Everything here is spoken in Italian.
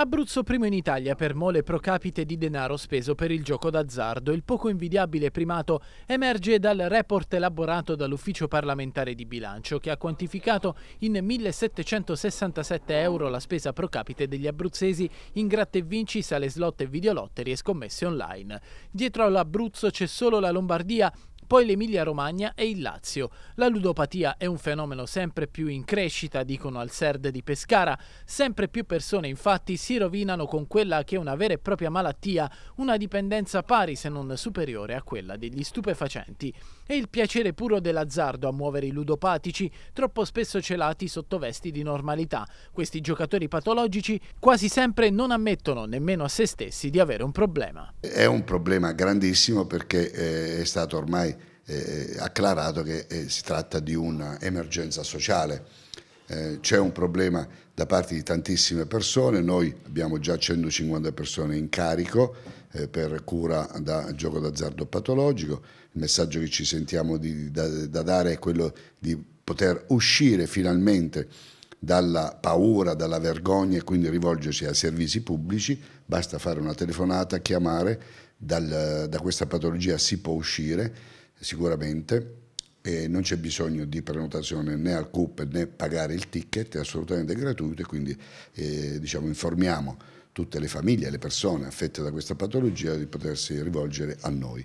Abruzzo primo in Italia per mole pro capite di denaro speso per il gioco d'azzardo. Il poco invidiabile primato emerge dal report elaborato dall'Ufficio parlamentare di bilancio che ha quantificato in 1767 euro la spesa pro capite degli abruzzesi in gratte e vinci, sale slot e videolotteri e scommesse online. Dietro all'Abruzzo c'è solo la Lombardia poi l'Emilia Romagna e il Lazio. La ludopatia è un fenomeno sempre più in crescita, dicono al SERD di Pescara. Sempre più persone infatti si rovinano con quella che è una vera e propria malattia, una dipendenza pari se non superiore a quella degli stupefacenti. È il piacere puro dell'azzardo a muovere i ludopatici, troppo spesso celati sotto vesti di normalità. Questi giocatori patologici quasi sempre non ammettono nemmeno a se stessi di avere un problema. È un problema grandissimo perché eh, è stato ormai eh, acclarato che eh, si tratta di un'emergenza sociale. Eh, c'è un problema da parte di tantissime persone, noi abbiamo già 150 persone in carico eh, per cura da gioco d'azzardo patologico, il messaggio che ci sentiamo di, da, da dare è quello di poter uscire finalmente dalla paura, dalla vergogna e quindi rivolgersi ai servizi pubblici, basta fare una telefonata, chiamare, dal, da questa patologia si può uscire sicuramente e non c'è bisogno di prenotazione né al CUP né pagare il ticket, è assolutamente gratuito e quindi eh, diciamo, informiamo tutte le famiglie, le persone affette da questa patologia di potersi rivolgere a noi.